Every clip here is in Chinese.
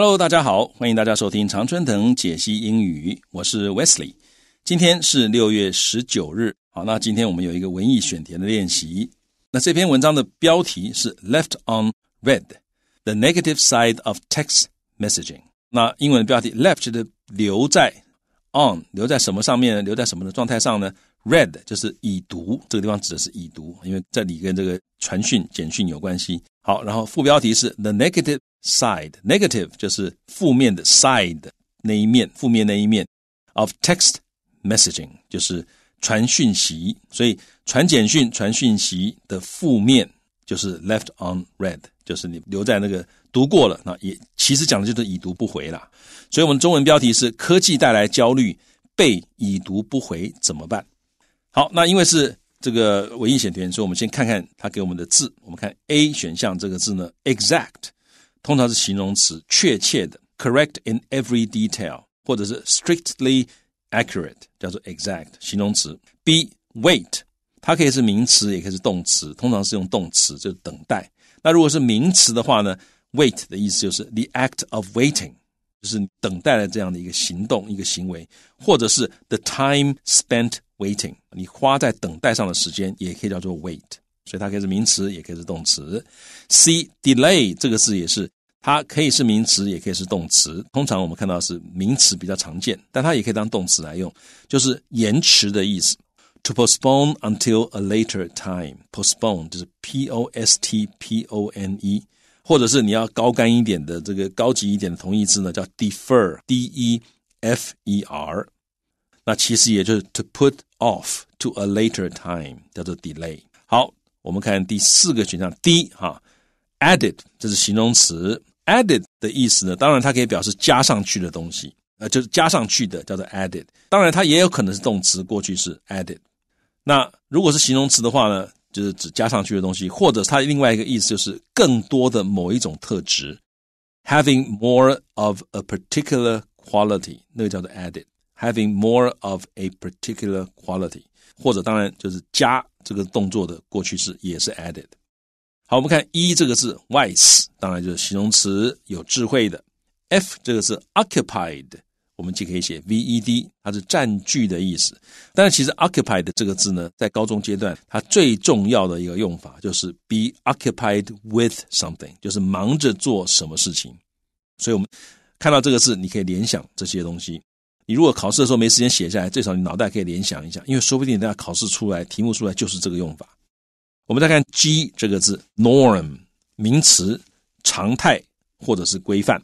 Hello，大家好，欢迎大家收听常春藤解析英语，我是 Wesley。今天是六月十九日，好，那今天我们有一个文艺选填的练习。那这篇文章的标题是 Left o n r e a d the negative side of text messaging。那英文标题 Left 的留在 on 留在什么上面呢？留在什么的状态上呢？Read 就是已读，这个地方指的是已读，因为这里跟这个传讯、简讯有关系。好，然后副标题是 The negative。Side negative 就是负面的 side 那一面，负面那一面。Of text messaging 就是传讯息，所以传简讯、传讯息的负面就是 left o n r e a d 就是你留在那个读过了。那也其实讲的就是已读不回了。所以我们中文标题是“科技带来焦虑，被已读不回怎么办”。好，那因为是这个文艺选填，所以我们先看看他给我们的字。我们看 A 选项这个字呢，exact。通常是形容词，确切的，correct in every detail，或者是 strictly accurate，叫做 exact，形容词。B wait，它可以是名词，也可以是动词。通常是用动词，就是等待。那如果是名词的话呢？wait 的意思就是 the act of waiting，就是等待的这样的一个行动、一个行为，或者是 the time spent waiting，你花在等待上的时间，也可以叫做 wait。所以它可以是名词，也可以是动词。C delay 这个字也是，它可以是名词，也可以是动词。通常我们看到是名词比较常见，但它也可以当动词来用，就是延迟的意思。To postpone until a later time，postpone 就是 P-O-S-T-P-O-N-E，或者是你要高干一点的这个高级一点的同义词呢，叫 defer，D-E-F-E-R，那其实也就是 to put off to a later time，叫做 delay。好。我们看第四个选项 D 哈，added 这是形容词，added 的意思呢？当然它可以表示加上去的东西，呃，就是加上去的叫做 added。当然它也有可能是动词过去式 added。那如果是形容词的话呢，就是指加上去的东西，或者它另外一个意思就是更多的某一种特质，having more of a particular quality，那个叫做 added，having more of a particular quality。或者当然就是加这个动作的过去式也是 added。好，我们看一这个字 wise，当然就是形容词有智慧的。f 这个是 occupied，我们既可以写 v e d，它是占据的意思。但是其实 occupied 这个字呢，在高中阶段它最重要的一个用法就是 be occupied with something，就是忙着做什么事情。所以我们看到这个字，你可以联想这些东西。你如果考试的时候没时间写下来，最少你脑袋可以联想一下，因为说不定等下考试出来题目出来就是这个用法。我们再看 G 这个字，norm 名词常态或者是规范。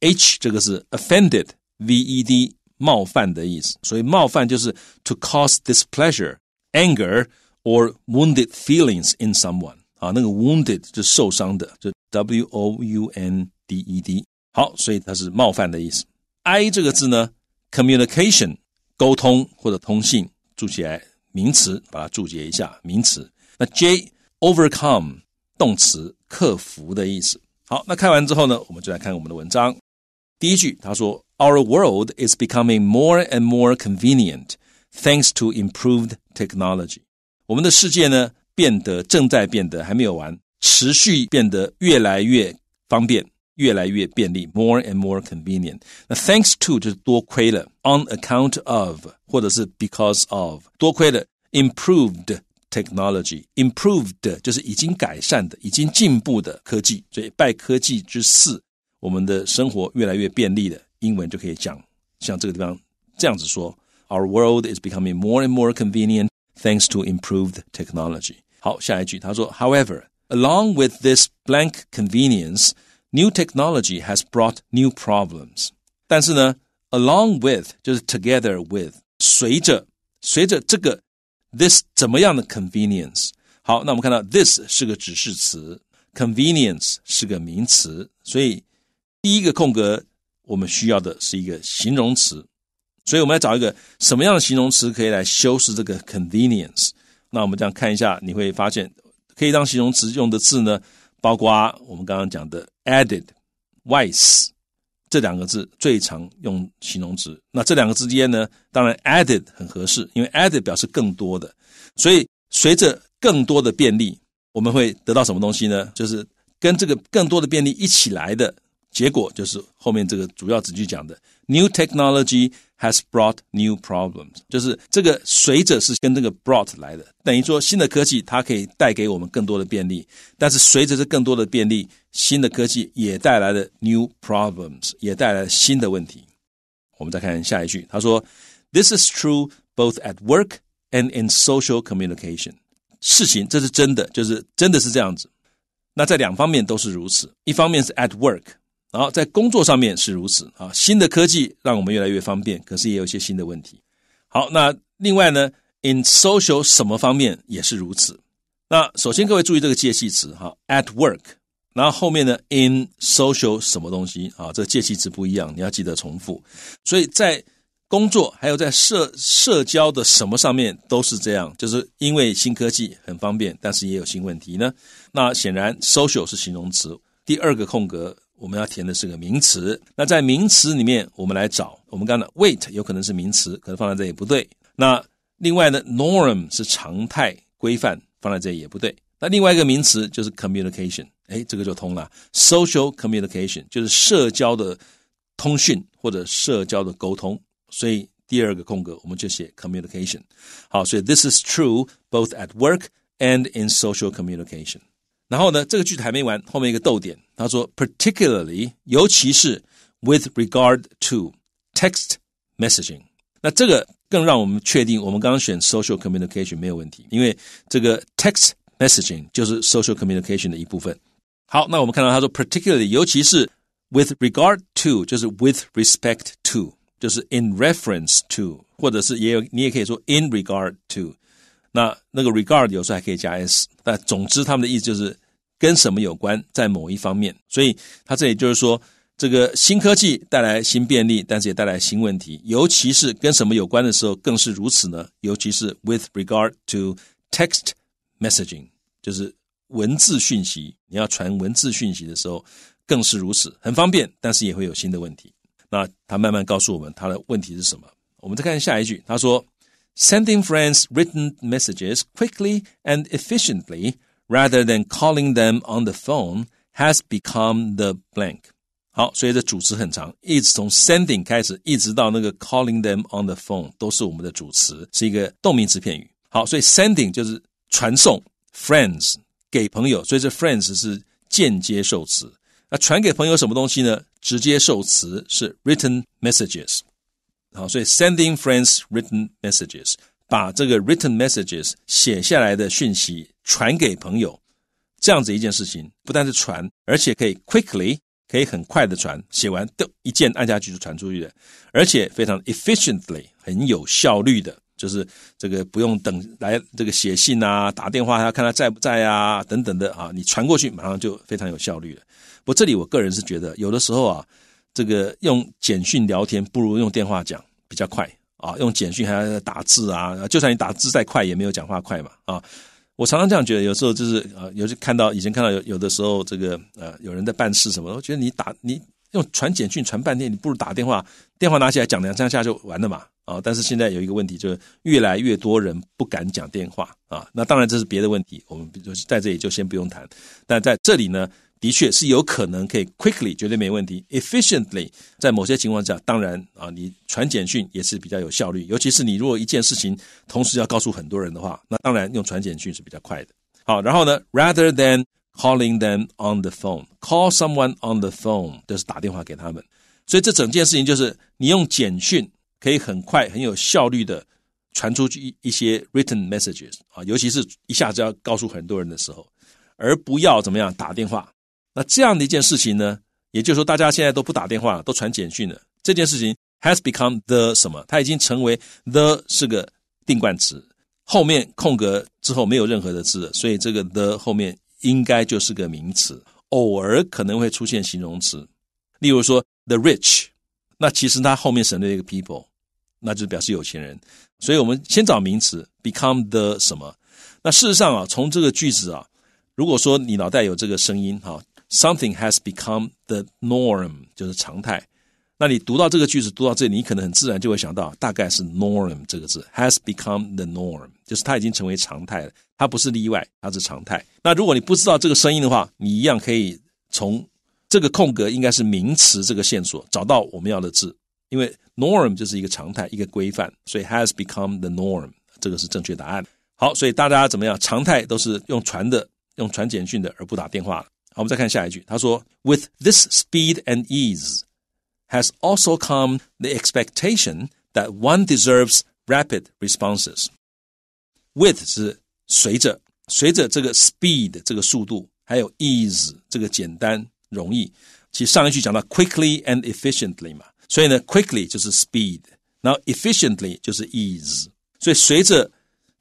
H 这个是 offended v e d 冒犯的意思，所以冒犯就是 to cause displeasure, anger or wounded feelings in someone 啊，那个 wounded 就受伤的，就 w o u n d e d。好，所以它是冒犯的意思。I 这个字呢？Communication 沟通或者通信，注解名词，把它注解一下名词。那 J overcome 动词克服的意思。好，那看完之后呢，我们就来看我们的文章。第一句他说：“Our world is becoming more and more convenient thanks to improved technology。”我们的世界呢，变得正在变得还没有完，持续变得越来越方便。越来越便利，more and more convenient。那 thanks to 就是多亏了，on account of 或者是 because of，多亏了 improved technology，improved 就是已经改善的、已经进步的科技。所以拜科技之赐，我们的生活越来越便利了。英文就可以讲像这个地方这样子说：Our world is becoming more and more convenient thanks to improved technology。好，下一句他说，However，along with this blank convenience。New technology has brought new problems. 但是呢，along with 就是 together with 随着随着这个 this 怎么样的 convenience？好，那我们看到 this 是个指示词，convenience 是个名词，所以第一个空格我们需要的是一个形容词。所以我们要找一个什么样的形容词可以来修饰这个 convenience？那我们这样看一下，你会发现可以当形容词用的字呢，包括我们刚刚讲的。Added, wise，这两个字最常用形容词。那这两个之间呢？当然 added 很合适，因为 added 表示更多的。所以，随着更多的便利，我们会得到什么东西呢？就是跟这个更多的便利一起来的结果，就是后面这个主要子句讲的：New technology has brought new problems。就是这个随着是跟这个 brought 来的，等于说新的科技它可以带给我们更多的便利，但是随着这更多的便利。新的科技也带来了 new problems，也带来新的问题。我们再看下一句，他说：“This is true both at work and in social communication。”事情这是真的，就是真的是这样子。那在两方面都是如此。一方面是 at work，然后在工作上面是如此啊。新的科技让我们越来越方便，可是也有一些新的问题。好，那另外呢，in social 什么方面也是如此？那首先各位注意这个介系词哈，at work。然后后面呢？In social 什么东西啊？这介词不一样，你要记得重复。所以在工作还有在社社交的什么上面都是这样，就是因为新科技很方便，但是也有新问题呢。那显然 social 是形容词，第二个空格我们要填的是个名词。那在名词里面，我们来找。我们刚刚 wait 有可能是名词，可能放在这也不对。那另外呢，norm 是常态规范，放在这也不对。那另外一个名词就是 communication。哎，这个就通了。Social communication 就是社交的通讯或者社交的沟通，所以第二个空格我们就写 communication。好，所以 this is true both at work and in social communication。然后呢，这个句子还没完，后面一个逗点，他说 particularly 尤其是 with regard to text messaging。那这个更让我们确定，我们刚刚选 social communication 没有问题，因为这个 text messaging 就是 social communication 的一部分。好，那我们看到他说，particularly，尤其是，with regard to，就是 with respect to，就是 in reference to，或者是也有你也可以说 in regard to，那那个 regard 有时候还可以加 s，但总之他们的意思就是跟什么有关，在某一方面，所以他这里就是说这个新科技带来新便利，但是也带来新问题，尤其是跟什么有关的时候更是如此呢？尤其是 with regard to text messaging，就是。文字讯息，你要传文字讯息的时候，更是如此，很方便，但是也会有新的问题。那他慢慢告诉我们他的问题是什么。我们再看下一句，他说，sending friends written messages quickly and efficiently rather than calling them on the phone has become the blank。好，所以这主词很长，一直从 sending 开始，一直到那个 calling them on the phone 都是我们的主词，是一个动名词片语。好，所以 sending 就是传送 friends。给朋友，所以这 friends 是间接受词。那传给朋友什么东西呢？直接受词是 written messages。好，所以 sending friends written messages，把这个 written messages 写下来的讯息传给朋友，这样子一件事情，不但是传，而且可以 quickly 可以很快的传，写完的一键按下去就传出去了，而且非常 efficiently 很有效率的。就是这个不用等来这个写信啊、打电话要看他在不在啊等等的啊，你传过去马上就非常有效率了。不过这里我个人是觉得，有的时候啊，这个用简讯聊天不如用电话讲比较快啊。用简讯还要打字啊，就算你打字再快，也没有讲话快嘛啊。我常常这样觉得，有时候就是呃，尤其看到以前看到有有的时候这个呃有人在办事什么，我觉得你打你。用传简讯传半天，你不如打电话，电话拿起来讲两三下就完了嘛啊！但是现在有一个问题，就是越来越多人不敢讲电话啊。那当然这是别的问题，我们就是在这里就先不用谈。但在这里呢，的确是有可能可以 quickly，绝对没问题，efficiently，在某些情况下，当然啊，你传简讯也是比较有效率，尤其是你如果一件事情同时要告诉很多人的话，那当然用传简讯是比较快的。好，然后呢，rather than。Calling them on the phone, call someone on the phone，就是打电话给他们。所以这整件事情就是，你用简讯可以很快、很有效率的传出去一些 written messages 啊，尤其是一下子要告诉很多人的时候，而不要怎么样打电话。那这样的一件事情呢，也就是说，大家现在都不打电话，了，都传简讯了。这件事情 has become the 什么？它已经成为 the 是个定冠词，后面空格之后没有任何的字了，所以这个 the 后面。应该就是个名词，偶尔可能会出现形容词，例如说 the rich，那其实它后面省略一个 people，那就表示有钱人。所以我们先找名词，become the 什么？那事实上啊，从这个句子啊，如果说你脑袋有这个声音啊，something has become the norm，就是常态。那你读到这个句子读到这里，你可能很自然就会想到，大概是 norm 这个字 has become the norm。就是它已经成为常态了，它不是例外，它是常态。那如果你不知道这个声音的话，你一样可以从这个空格应该是名词这个线索找到我们要的字，因为 norm 就是一个常态，一个规范，所以 has become the norm 这个是正确答案。好，所以大家怎么样？常态都是用传的，用传简讯的，而不打电话。好，我们再看下一句，他说，With this speed and ease，has also come the expectation that one deserves rapid responses。With 是随着，随着这个 speed 这个速度，还有 ease 这个简单容易，其实上一句讲到 quickly and efficiently 嘛，所以呢 quickly 就是 speed，然后 efficiently 就是 ease，所以随着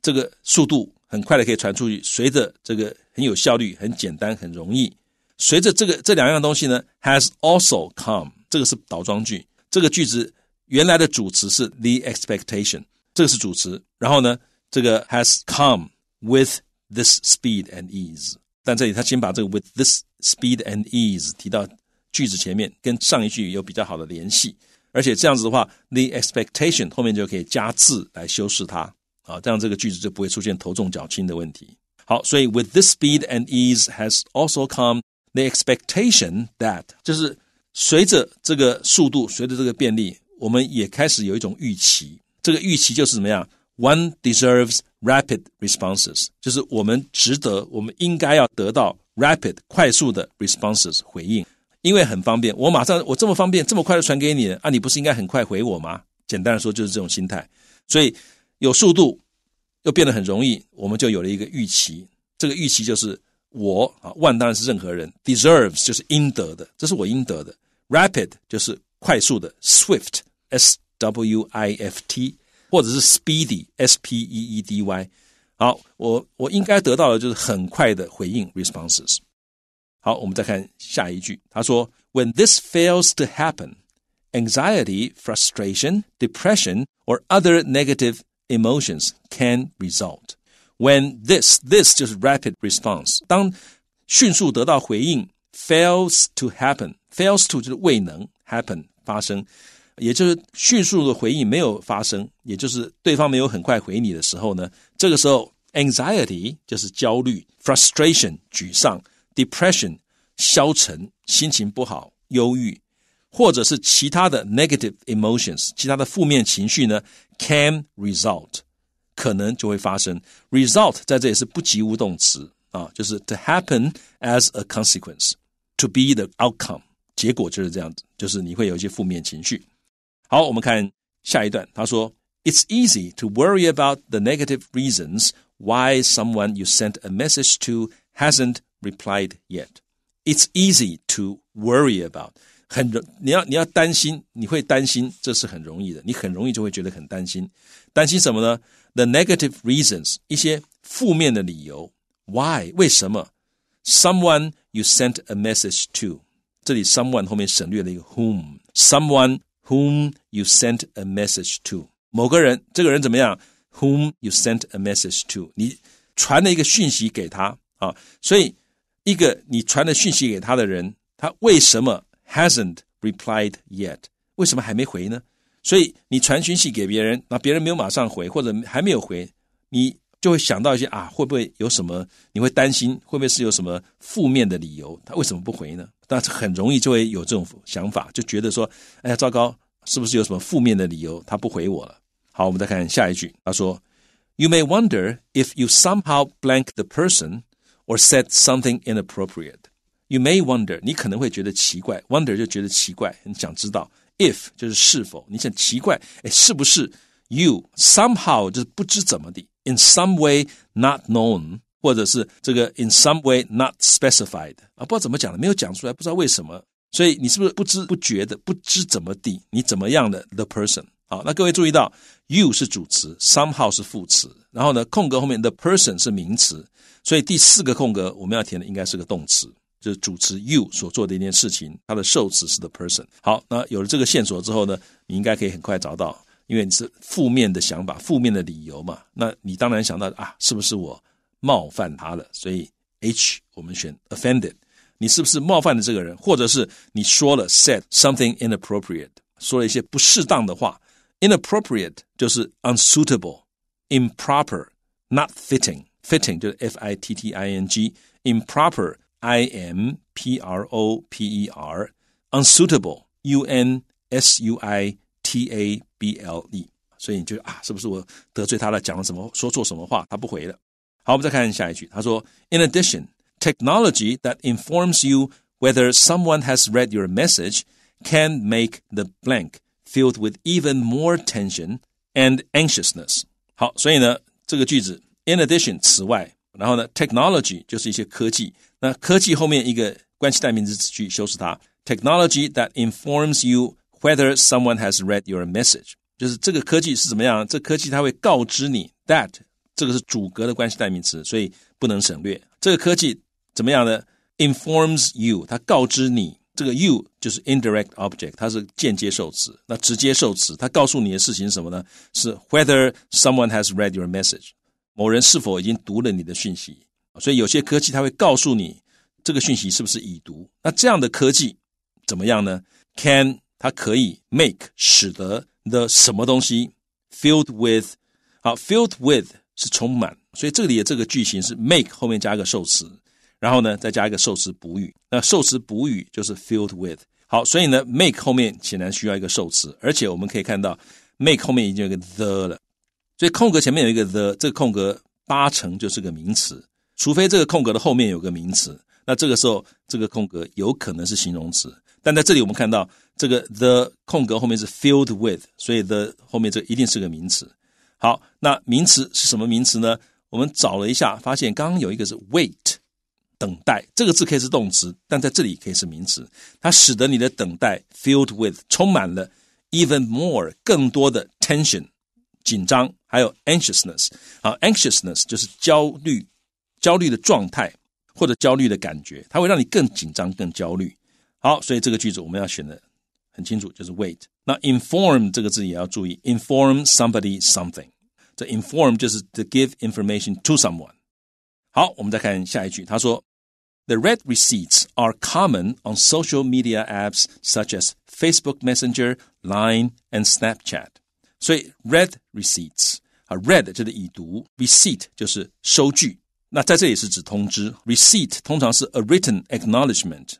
这个速度很快的可以传出去，随着这个很有效率，很简单，很容易，随着这个这两样东西呢，has also come，这个是倒装句，这个句子原来的主词是 the expectation，这个是主词，然后呢。这个 has come with this speed and ease，但这里他先把这个 with this speed and ease 提到句子前面，跟上一句有比较好的联系，而且这样子的话，the expectation 后面就可以加字来修饰它，啊，这样这个句子就不会出现头重脚轻的问题。好，所以 with this speed and ease has also come the expectation that，就是随着这个速度，随着这个便利，我们也开始有一种预期，这个预期就是怎么样？One deserves rapid responses，就是我们值得，我们应该要得到 rapid 快速的 responses 回应，因为很方便，我马上，我这么方便，这么快就传给你了啊！你不是应该很快回我吗？简单的说，就是这种心态。所以有速度，又变得很容易，我们就有了一个预期。这个预期就是我啊，o n e 当然是任何人 deserves 就是应得的，这是我应得的 rapid 就是快速的 swift s w i f t。或者是 Speedy S P E E D Y。好，我我应该得到的就是很快的回应 responses。好，我们再看下一句，他说：When this fails to happen, anxiety, frustration, depression, or other negative emotions can result. When this this 就是 rapid fails to happen，fails to 就是未能 happen 发生也就是迅速的回应没有发生，也就是对方没有很快回你的时候呢，这个时候 anxiety 就是焦虑，frustration 沮丧，depression 消沉，心情不好，忧郁，或者是其他的 negative emotions 其他的负面情绪呢，can result 可能就会发生 result 在这里是不及物动词啊，就是 to happen as a consequence to be the outcome 结果就是这样子，就是你会有一些负面情绪。好，我们看下一段，他说：“It's easy to worry about the negative reasons why someone you sent a message to hasn't replied yet. It's easy to worry about.” 很容，你要你要担心，你会担心，这是很容易的，你很容易就会觉得很担心。担心什么呢？The negative reasons，一些负面的理由。Why？为什么？Someone you sent a message to，这里 someone 后面省略了一个 Someone Whom you sent a message to？某个人，这个人怎么样？Whom you sent a message to？你传了一个讯息给他啊，所以一个你传的讯息给他的人，他为什么 hasn't replied yet？为什么还没回呢？所以你传讯息给别人，那别人没有马上回，或者还没有回，你。就会想到一些啊，会不会有什么？你会担心，会不会是有什么负面的理由？他为什么不回呢？那很容易就会有这种想法，就觉得说，哎呀，糟糕，是不是有什么负面的理由？他不回我了。好，我们再看下一句，他说：“You may wonder if you somehow blank the person or said something inappropriate. You may wonder，你可能会觉得奇怪，wonder 就觉得奇怪，你想知道。if 就是是否，你想奇怪，哎，是不是 you somehow 就是不知怎么的？” In some way not known，或者是这个 in some way not specified 啊，不知道怎么讲的，没有讲出来，不知道为什么。所以你是不是不知不觉的，不知怎么地，你怎么样的 the person？好，那各位注意到，you 是主词，somehow 是副词，然后呢，空格后面 the person 是名词，所以第四个空格我们要填的应该是个动词，就是主词 you 所做的一件事情，它的受词是 the person。好，那有了这个线索之后呢，你应该可以很快找到。因为你是负面的想法、负面的理由嘛，那你当然想到啊，是不是我冒犯他了？所以 H 我们选 offended，你是不是冒犯了这个人，或者是你说了 said something inappropriate，说了一些不适当的话。inappropriate 就是 unsuitable、improper、not fitting，fitting 就是 f i t t i n g、improper、i m p r o p e r、unsuitable、u n s u i。T A B L E，所以你就啊，是不是我得罪他了？讲了什么，说错什么话，他不回了。好，我们再看下一句，他说：In addition, technology that informs you whether someone has read your message can make the blank filled with even more tension and anxiousness. 好，所以呢，这个句子，In In addition，此外，然后呢，technology 就是一些科技，那科技后面一个关系代名词子句修饰它，technology that informs you。whether someone has read your message，就是这个科技是怎么样？这科技它会告知你 that 这个是主格的关系代名词，所以不能省略。这个科技怎么样呢？informs you，它告知你。这个 you 就是 indirect object，它是间接受词。那直接受词，它告诉你的事情什么呢？是 whether someone has read your message，某人是否已经读了你的讯息。所以有些科技它会告诉你这个讯息是不是已读。那这样的科技怎么样呢？Can 它可以 make 使得 the 什么东西 filled with，好 filled with 是充满，所以这里的这个句型是 make 后面加一个受词，然后呢再加一个受词补语。那受词补语就是 filled with，好，所以呢 make 后面显然需要一个受词，而且我们可以看到 make 后面已经有个 the 了，所以空格前面有一个 the，这个空格八成就是个名词，除非这个空格的后面有个名词，那这个时候这个空格有可能是形容词，但在这里我们看到。这个 the 空格后面是 filled with，所以 the 后面这一定是个名词。好，那名词是什么名词呢？我们找了一下，发现刚刚有一个是 wait，等待。这个字可以是动词，但在这里可以是名词。它使得你的等待 filled with 充满了 even more 更多的 tension 紧张，还有 anxiousness 啊，anxiousness 就是焦虑焦虑的状态或者焦虑的感觉，它会让你更紧张、更焦虑。好，所以这个句子我们要选的。很清楚，就是 wait。那 inform 这个字也要注意，inform somebody something。这 inform 就是 to give information to someone。好，我们再看下一句，他说，The red receipts are common on social media apps such as Facebook Messenger, Line and Snapchat。所以 red receipts 啊，red 就是已读，receipt 就是收据。那在这里是指通知，receipt 通常是 a written acknowledgement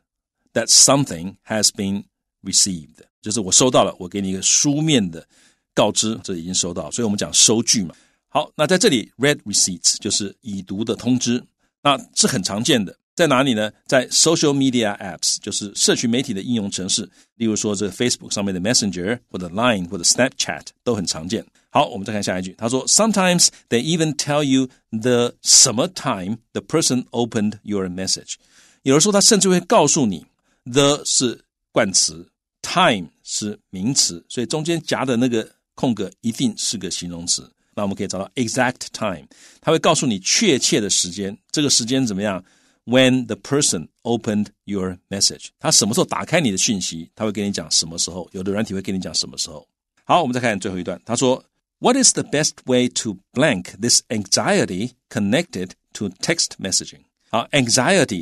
that something has been received，就是我收到了，我给你一个书面的告知，这已经收到，所以我们讲收据嘛。好，那在这里 read receipts 就是已读的通知，那是很常见的。在哪里呢？在 social media apps，就是社区媒体的应用程式，例如说这 Facebook 上面的 Messenger 或者 Line 或者 Snapchat 都很常见。好，我们再看下一句，他说，Sometimes they even tell you the 什么 time the person opened your message。有的时候他甚至会告诉你，the 是冠词 time 是名词，所以中间夹的那个空格一定是个形容词。那我们可以找到 exact time，它会告诉你确切的时间。这个时间怎么样？When the person opened your message，他什么时候打开你的讯息？他会跟你讲什么时候。有的软体会跟你讲什么时候。好，我们再看最后一段。他说：“What is the best way to blank this anxiety connected to text messaging？”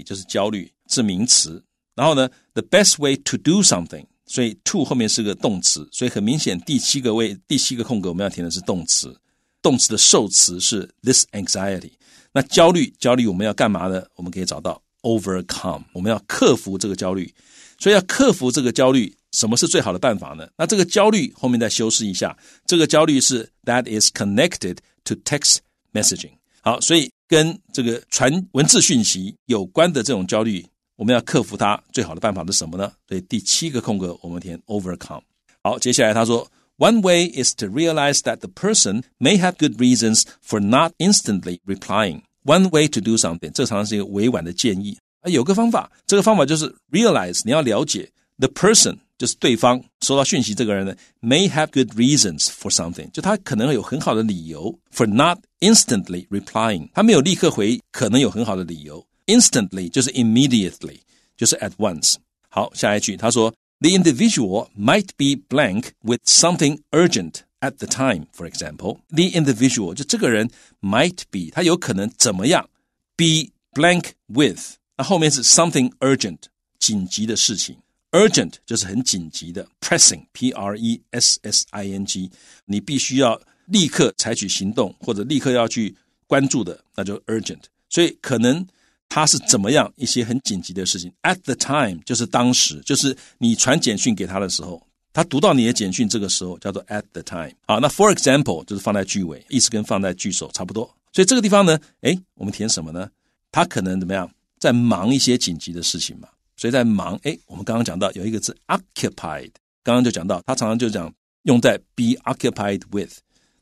就是焦虑，是名词。然后呢，the best way to do something。所以，to 后面是个动词，所以很明显，第七个位，第七个空格，我们要填的是动词。动词的受词是 this anxiety。那焦虑，焦虑我们要干嘛呢？我们可以找到 overcome，我们要克服这个焦虑。所以要克服这个焦虑，什么是最好的办法呢？那这个焦虑后面再修饰一下，这个焦虑是 that is connected to text messaging。好，所以跟这个传文字讯息有关的这种焦虑。我们要克服它，最好的办法是什么呢？所以第七个空格我们填 overcome。好，接下来他说，One way is to realize that the person may have good reasons for not instantly replying. One way to do something，这常常是一个委婉的建议。啊，有个方法，这个方法就是 realize 你要了解 the person，就是对方收到讯息，这个人呢 may have good reasons for something，就他可能有很好的理由 for not instantly replying，他没有立刻回，可能有很好的理由。instantly 就是 immediately，就是 at once。好，下一句他说，the individual might be blank with something urgent at the time. For example, the individual 就这个人 might be 他有可能怎么样 be blank with，那后面是 something urgent 紧急的事情。urgent 就是很紧急的，pressing p r e s s i n g，你必须要立刻采取行动或者立刻要去关注的，那就 urgent。所以可能他是怎么样一些很紧急的事情？At the time 就是当时，就是你传简讯给他的时候，他读到你的简讯这个时候叫做 at the time。好，那 for example 就是放在句尾，意思跟放在句首差不多。所以这个地方呢，哎，我们填什么呢？他可能怎么样，在忙一些紧急的事情嘛。所以在忙，哎，我们刚刚讲到有一个字 occupied，刚刚就讲到他常常就讲用在 be occupied with，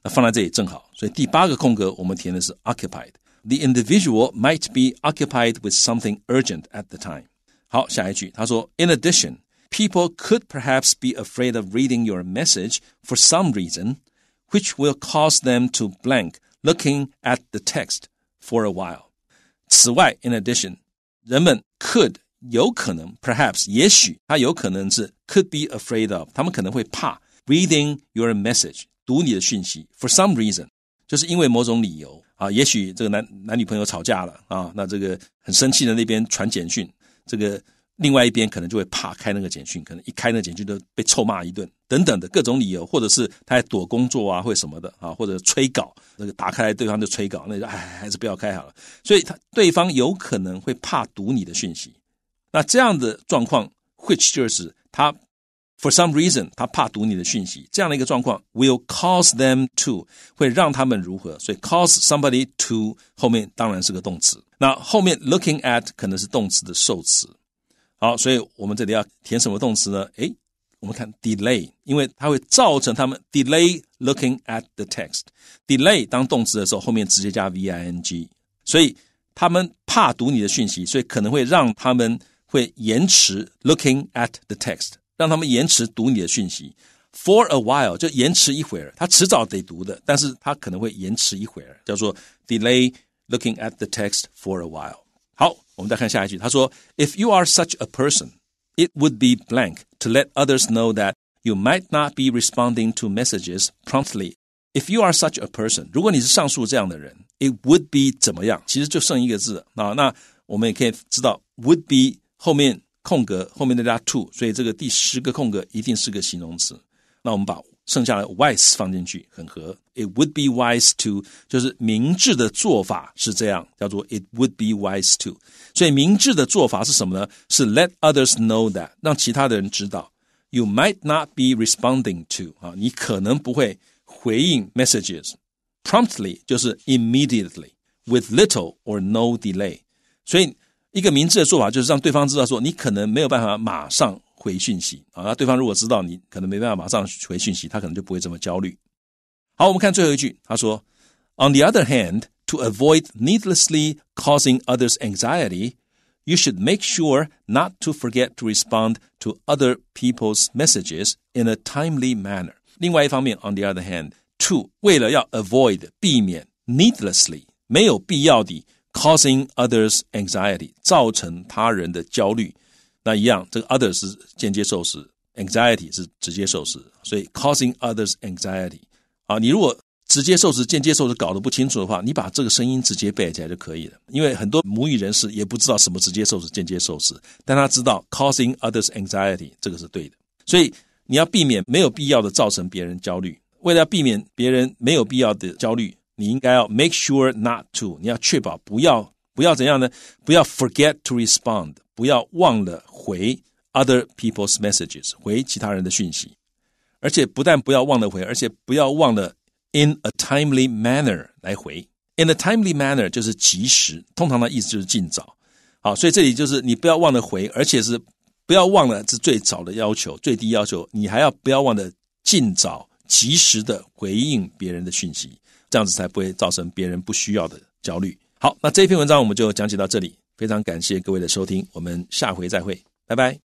那放在这里正好。所以第八个空格我们填的是 occupied。the individual might be occupied with something urgent at the time。好，下一句他说，In people could perhaps be afraid of reading your message for some reason, which will cause them to blank looking at the text for a while. 此外，in addition，人们 could 有可能，perhaps 也许，他有可能是 could be afraid of，他们可能会怕 reading your message 读你的讯息 for some reason，就是因为某种理由。啊，也许这个男男女朋友吵架了啊，那这个很生气的那边传简讯，这个另外一边可能就会怕开那个简讯，可能一开那简讯就被臭骂一顿，等等的各种理由，或者是他在躲工作啊，或什么的啊，或者催稿，那个打开对方就催稿，那哎还是不要开好了，所以他对方有可能会怕读你的讯息，那这样的状况，which 就是他。For some reason，他怕读你的讯息，这样的一个状况 will cause them to 会让他们如何？所以 cause somebody to 后面当然是个动词。那后面 looking at 可能是动词的受词。好，所以我们这里要填什么动词呢？诶，我们看 delay，因为它会造成他们 delay looking at the text。delay 当动词的时候，后面直接加 v i n g，所以他们怕读你的讯息，所以可能会让他们会延迟 looking at the text。让他们延迟读你的讯息，for a while 就延迟一会儿，他迟早得读的，但是他可能会延迟一会儿，叫做 delay looking at the text for a while。好，我们再看下一句，他说，If you are such a person, it would be blank to let others know that you might not be responding to messages promptly. If you are such a person，如果你是上述这样的人，it would be 怎么样？其实就剩一个字啊。那我们也可以知道，would be 后面空格后面再加 to，所以这个第十个空格一定是个形容词。那我们把剩下的 wise 放进去，很合。It would be wise to，就是明智的做法是这样，叫做 It would be wise to。所以明智的做法是什么呢？是 let others know that 让其他的人知道。You might not be responding to 啊，你可能不会回应 messages promptly，就是 immediately with little or no delay。所以一个明智的做法就是让对方知道说你可能没有办法马上回讯息啊，那对方如果知道你可能没办法马上回讯息，他可能就不会这么焦虑。好，我们看最后一句，他说：On the other hand, to avoid needlessly causing others anxiety, you should make sure not to forget to respond to other people's messages in a timely manner。另外一方面，On the other hand, to 为了要 avoid 避免 needlessly 没有必要的。Causing others anxiety，造成他人的焦虑，那一样，这个 others 是间接受受，anxiety 是直接受受，所以 causing others anxiety，啊，你如果直接受受、间接受受搞得不清楚的话，你把这个声音直接背起来就可以了。因为很多母语人士也不知道什么直接受受、间接受受，但他知道 causing others anxiety 这个是对的，所以你要避免没有必要的造成别人焦虑，为了避免别人没有必要的焦虑。你应该要 make sure not to，你要确保不要不要怎样呢？不要 forget to respond，不要忘了回 other people's messages，回其他人的讯息。而且不但不要忘了回，而且不要忘了 in a timely manner 来回。in a timely manner 就是及时，通常的意思就是尽早。好，所以这里就是你不要忘了回，而且是不要忘了是最早的要求，最低要求，你还要不要忘了尽早及时的回应别人的讯息。这样子才不会造成别人不需要的焦虑。好，那这一篇文章我们就讲解到这里，非常感谢各位的收听，我们下回再会，拜拜。